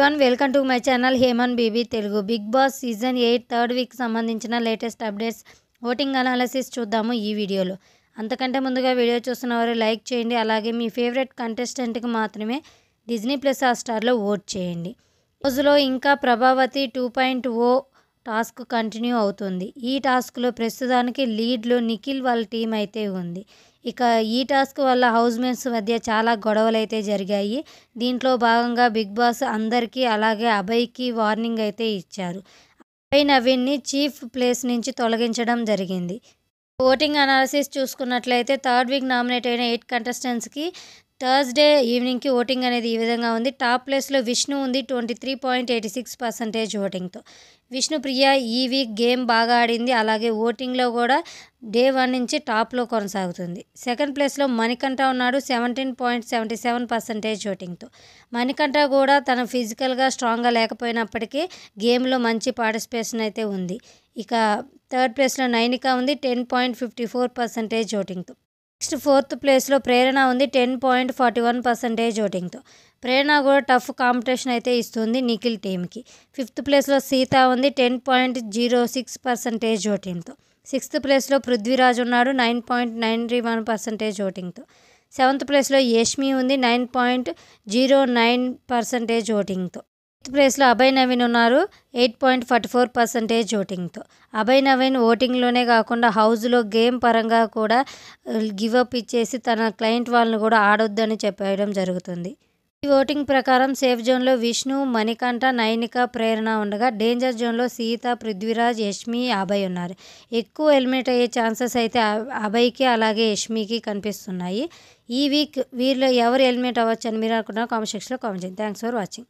one welcome to my channel హేమన్ BB Telugu Bigg Boss season eight third week సంబంధించిన latest updates voting analysis చూద్దాము ఈ వీడియోలో అంతకంటే ముందుగా వీడియో చూస్తున్న వారు లైక్ చేయండి అలాగే మీ ఫేవరెట్ కంటెస్టెంట్కి మాత్రమే డిజ్నీ ప్లస్ హాట్స్టార్లో ఓట్ చేయండి రోజులో ఇంకా Prabhavati two point O task continue అవుతుంది ఈ టాస్క్లో ప్రస్తుతానికి లీడ్లో నిఖిల్ వాళ్ళ టీం అయితే ఉంది ఇక ఈ టాస్క్ వల్ల హౌస్ మెన్స్ మధ్య చాలా గొడవలు అయితే జరిగాయి దీంట్లో భాగంగా బిగ్ బాస్ అందరికీ అలాగే అభయ్కి వార్నింగ్ అయితే ఇచ్చారు అభయ్ నవీన్ని చీఫ్ ప్లేస్ నుంచి తొలగించడం జరిగింది ఓటింగ్ అనాలిసిస్ చూసుకున్నట్లయితే థర్డ్ వీక్ నామినేట్ అయిన ఎయిట్ కంటెస్టెంట్స్కి థర్స్డే ఈవినింగ్కి ఓటింగ్ అనేది ఈ విధంగా ఉంది టాప్ ప్లేస్లో విష్ణు ఉంది twenty three point eighty six percentage ఓటింగ్తో ప్రియ ఈ వీక్ గేమ్ బాగా ఆడింది అలాగే ఓటింగ్లో కూడా డే వన్ నుంచి టాప్లో కొనసాగుతుంది సెకండ్ ప్లేస్లో మణికంఠ ఉన్నాడు seventeen point seventy seven percentage ఓటింగ్తో మణికంఠ కూడా తన ఫిజికల్గా స్ట్రాంగ్గా లేకపోయినప్పటికీ గేమ్లో మంచి పార్టిసిపేషన్ అయితే ఉంది ఇక థర్డ్ ప్లేస్లో నైనిక ఉంది ten point fifty four percentage ఓటింగ్తో నెక్స్ట్ ఫోర్త్ ప్లేస్లో ప్రేరణ ఉంది ten point forty one percentage ఓటింగ్తో ప్రేరణ కూడా టఫ్ కాంపిటీషన్ అయితే ఇస్తుంది నిఖిల్ టీమ్కి ఫిఫ్త్ ప్లేస్లో సీత ఉంది ten point zero six percentage ఓటింగ్తో సిక్స్త్ ప్లేస్లో పృథ్వీరాజ్ ఉన్నాడు nine point nine three one percentage ఓటింగ్తో సెవెంత్ ప్లేస్లో యష్మి ఉంది nine point zero nine percentage ఓటింగ్తో ఎయిత్ ప్లేస్లో అభయ్ నవీన్ ఉన్నారు eight point forty four percentage ఓటింగ్తో అభయ్ నవీన్ ఓటింగ్లోనే కాకుండా హౌస్లో గేమ్ పరంగా కూడా గివప్ ఇచ్చేసి తన క్లయింట్ వాళ్ళని కూడా ఆడొద్దని చెప్పేయడం జరుగుతుంది ఈ ఓటింగ్ ప్రకారం సేఫ్ జోన్లో విష్ణు మణికంఠ నైనిక ప్రేరణ ఉండగా డేంజర్ జోన్లో సీత పృథ్వీరాజ్ యష్మి అభయ్ ఉన్నారు ఎక్కువ ఎలిమినేట్ అయ్యే ఛాన్సెస్ అయితే అభయ్కి అలాగే యష్మికి కనిపిస్తున్నాయి ఈ వీక్ వీరిలో ఎవరు ఎలిమినేట్ అవ్వచ్చు అని మీరు అనుకుంటున్నారు కామెంట్ సెక్షన్లో కామెంట్ చేయండి థ్యాంక్స్ ఫర్ వాచింగ్